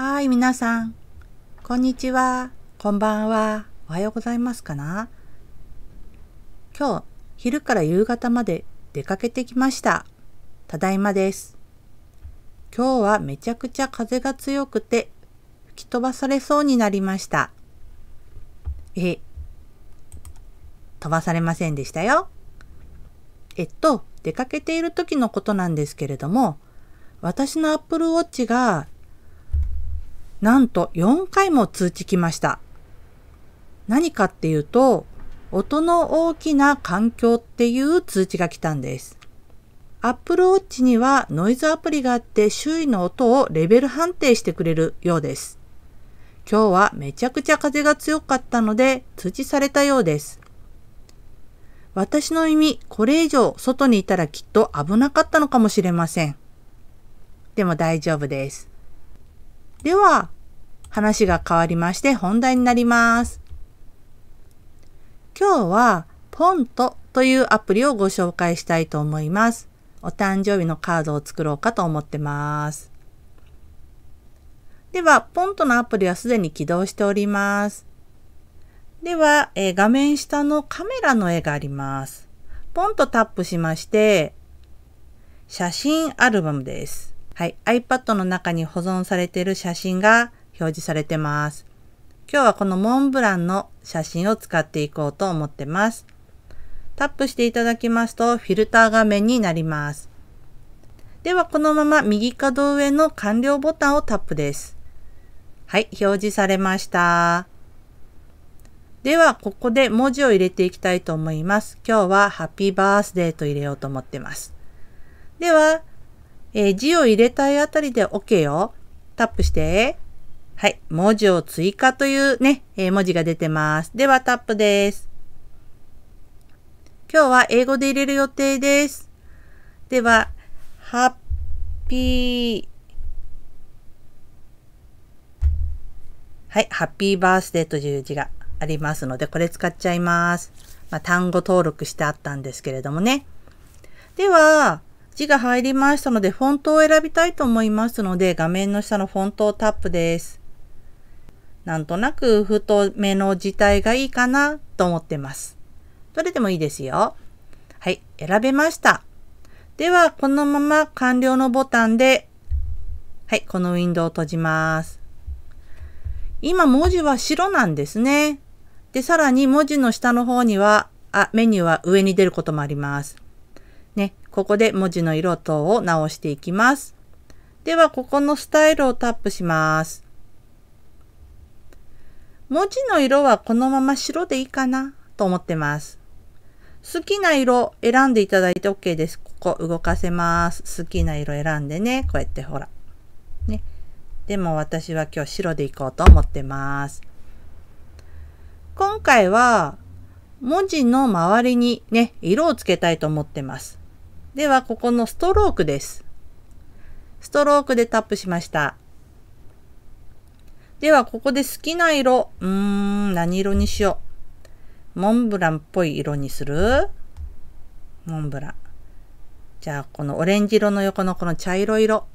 はい、皆さん。こんにちは。こんばんは。おはようございますかな今日、昼から夕方まで出かけてきました。ただいまです。今日はめちゃくちゃ風が強くて、吹き飛ばされそうになりました。え、飛ばされませんでしたよ。えっと、出かけている時のことなんですけれども、私の Apple Watch がなんと4回も通知来ました。何かっていうと、音の大きな環境っていう通知が来たんです。Apple Watch にはノイズアプリがあって周囲の音をレベル判定してくれるようです。今日はめちゃくちゃ風が強かったので通知されたようです。私の耳、これ以上外にいたらきっと危なかったのかもしれません。でも大丈夫です。では、話が変わりまして本題になります。今日は、ポントというアプリをご紹介したいと思います。お誕生日のカードを作ろうかと思ってます。では、ポントのアプリはすでに起動しております。では、えー、画面下のカメラの絵があります。ポンとタップしまして、写真アルバムです。はい、iPad の中に保存されている写真が表示されてます。今日はこのモンブランの写真を使っていこうと思ってます。タップしていただきますとフィルター画面になります。ではこのまま右角上の完了ボタンをタップです。はい、表示されました。ではここで文字を入れていきたいと思います。今日はハッピーバースデーと入れようと思ってます。ではえー、字を入れたいあたりで OK よ。タップして。はい。文字を追加というね、えー、文字が出てます。ではタップです。今日は英語で入れる予定です。では、ハッピー。はい。ハッピーバースデーという字がありますので、これ使っちゃいます。まあ、単語登録してあったんですけれどもね。では、字が入りましたので、フォントを選びたいと思いますので、画面の下のフォントをタップです。なんとなく太めの字体がいいかなと思ってます。どれでもいいですよ。はい、選べました。では、このまま完了のボタンで、はい、このウィンドウを閉じます。今文字は白なんですね。で、さらに文字の下の方には、あ、メニューは上に出ることもあります。ここで文字の色等を直していきます。では、ここのスタイルをタップします。文字の色はこのまま白でいいかなと思ってます。好きな色選んでいただいて OK です。ここ動かせます。好きな色選んでね。こうやってほら。ね。でも私は今日白でいこうと思ってます。今回は文字の周りにね、色をつけたいと思ってます。では、ここのストロークです。ストロークでタップしました。では、ここで好きな色。うーん、何色にしよう。モンブランっぽい色にするモンブラン。じゃあ、このオレンジ色の横のこの茶色色、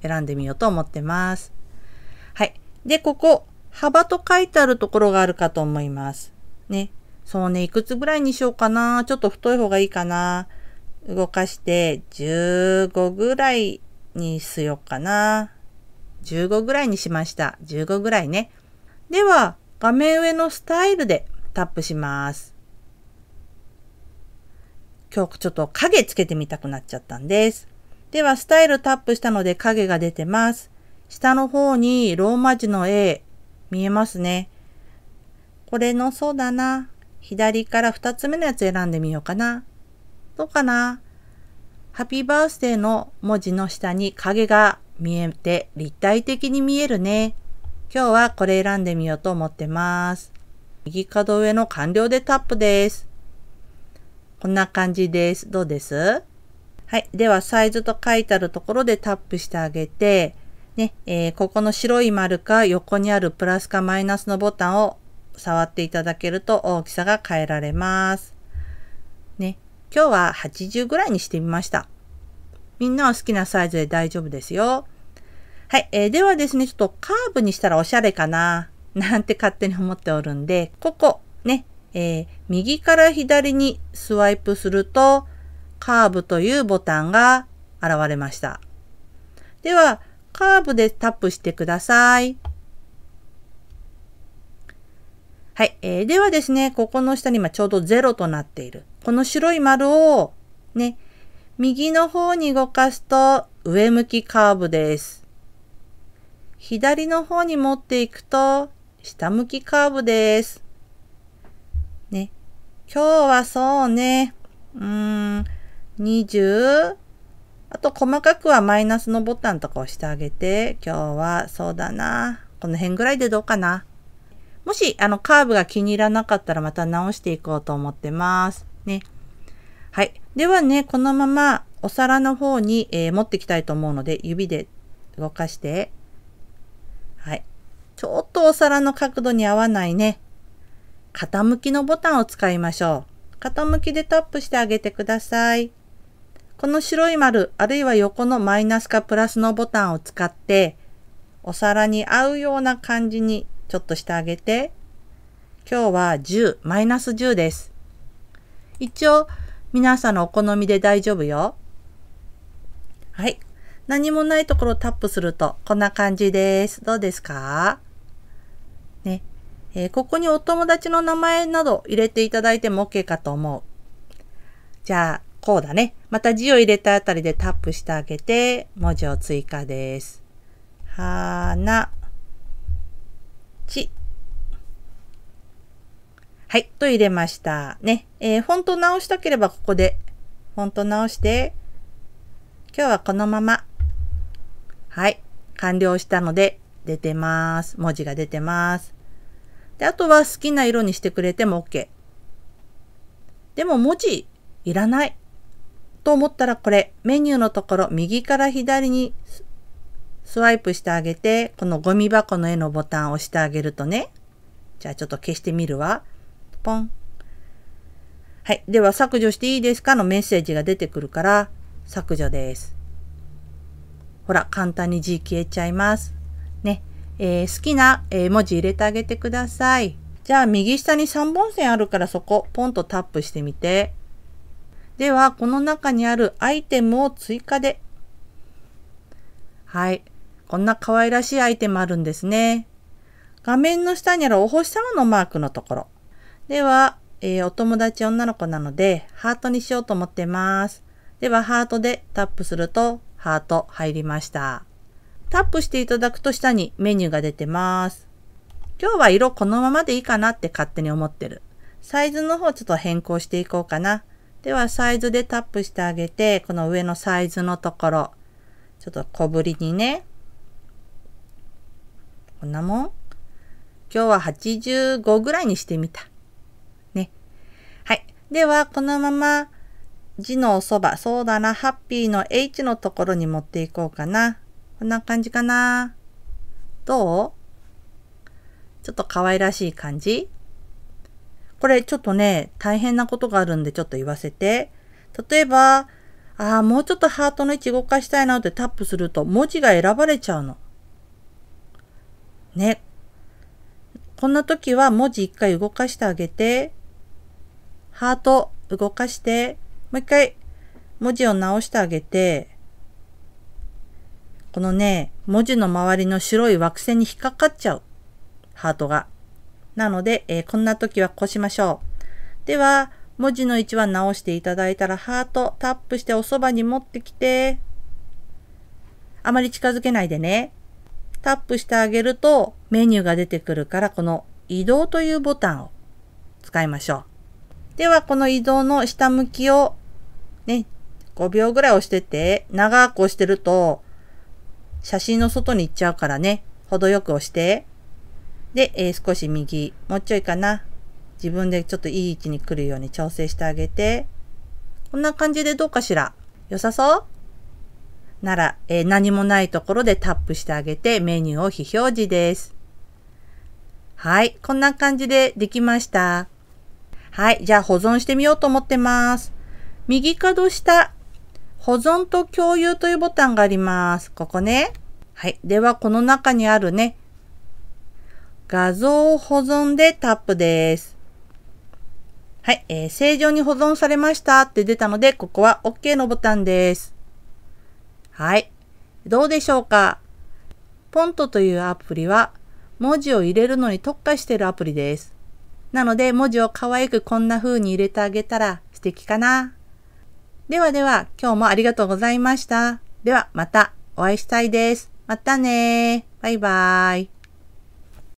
選んでみようと思ってます。はい。で、ここ、幅と書いてあるところがあるかと思います。ね。そうね、いくつぐらいにしようかな。ちょっと太い方がいいかな。動かして15ぐらいにしようかな。15ぐらいにしました。15ぐらいね。では、画面上のスタイルでタップします。今日ちょっと影つけてみたくなっちゃったんです。では、スタイルタップしたので影が出てます。下の方にローマ字の A 見えますね。これのそうだな。左から2つ目のやつ選んでみようかな。どうかなハッピーバースデーの文字の下に影が見えて立体的に見えるね。今日はこれ選んでみようと思ってます。右角上の完了でタップです。こんな感じです。どうですはい。では、サイズと書いてあるところでタップしてあげて、ね、えー、ここの白い丸か横にあるプラスかマイナスのボタンを触っていただけると大きさが変えられます。今日は80ぐらいにしてみました。みんなは好きなサイズで大丈夫ですよ。はい、えー、ではですね、ちょっとカーブにしたらおしゃれかな、なんて勝手に思っておるんで、ここ、ね、えー、右から左にスワイプすると、カーブというボタンが現れました。では、カーブでタップしてください。はい、えー、ではですね、ここの下に今ちょうど0となっている。この白い丸をね、右の方に動かすと上向きカーブです。左の方に持っていくと下向きカーブです。ね。今日はそうね。うーん、20。あと細かくはマイナスのボタンとか押してあげて、今日はそうだな。この辺ぐらいでどうかな。もし、あの、カーブが気に入らなかったらまた直していこうと思ってます。ね。はい。ではね、このままお皿の方に、えー、持ってきたいと思うので、指で動かして、はい。ちょっとお皿の角度に合わないね、傾きのボタンを使いましょう。傾きでタップしてあげてください。この白い丸、あるいは横のマイナスかプラスのボタンを使って、お皿に合うような感じにちょっとしてあげて、今日は10、マイナス10です。一応皆さんのお好みで大丈夫よ。はい。何もないところをタップするとこんな感じです。どうですかね。えー、ここにお友達の名前など入れていただいても OK かと思う。じゃあ、こうだね。また字を入れたあたりでタップしてあげて、文字を追加です。はな、ち。はい、と入れました。ね。えー、フォント直したければここで、フォント直して、今日はこのまま、はい、完了したので出てます。文字が出てます。で、あとは好きな色にしてくれても OK。でも文字いらない。と思ったらこれ、メニューのところ右から左にスワイプしてあげて、このゴミ箱の絵のボタンを押してあげるとね。じゃあちょっと消してみるわ。ポン。はい。では、削除していいですかのメッセージが出てくるから、削除です。ほら、簡単に字消えちゃいます。ね。えー、好きな、えー、文字入れてあげてください。じゃあ、右下に3本線あるからそこ、ポンとタップしてみて。では、この中にあるアイテムを追加で。はい。こんな可愛らしいアイテムあるんですね。画面の下にあるお星様のマークのところ。では、えー、お友達女の子なので、ハートにしようと思ってます。では、ハートでタップすると、ハート入りました。タップしていただくと下にメニューが出てます。今日は色このままでいいかなって勝手に思ってる。サイズの方ちょっと変更していこうかな。では、サイズでタップしてあげて、この上のサイズのところ、ちょっと小ぶりにね。こんなもん今日は85ぐらいにしてみた。では、このまま字のそば、そうだな、ハッピーの H のところに持っていこうかな。こんな感じかな。どうちょっと可愛らしい感じこれちょっとね、大変なことがあるんでちょっと言わせて。例えば、ああ、もうちょっとハートの位置動かしたいなってタップすると文字が選ばれちゃうの。ね。こんな時は文字一回動かしてあげて、ハート動かして、もう一回文字を直してあげて、このね、文字の周りの白い惑星に引っかかっちゃう。ハートが。なので、えー、こんな時はこうしましょう。では、文字の位置は直していただいたら、ハートタップしておそばに持ってきて、あまり近づけないでね。タップしてあげるとメニューが出てくるから、この移動というボタンを使いましょう。では、この移動の下向きをね、5秒ぐらい押してて、長く押してると、写真の外に行っちゃうからね、程よく押して、で、えー、少し右、もうちょいかな。自分でちょっといい位置に来るように調整してあげて、こんな感じでどうかしら良さそうなら、えー、何もないところでタップしてあげてメニューを非表示です。はい、こんな感じでできました。はい。じゃあ保存してみようと思ってます。右角下、保存と共有というボタンがあります。ここね。はい。では、この中にあるね、画像を保存でタップです。はい、えー、正常に保存されましたって出たので、ここは OK のボタンです。はい。どうでしょうかポントというアプリは、文字を入れるのに特化しているアプリです。なので文字を可愛くこんな風に入れてあげたら素敵かな。ではでは今日もありがとうございました。ではまたお会いしたいです。またねバイバーイ。